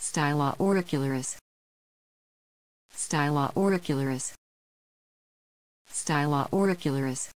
Styla auricularis. Styla auricularis. Styla auricularis.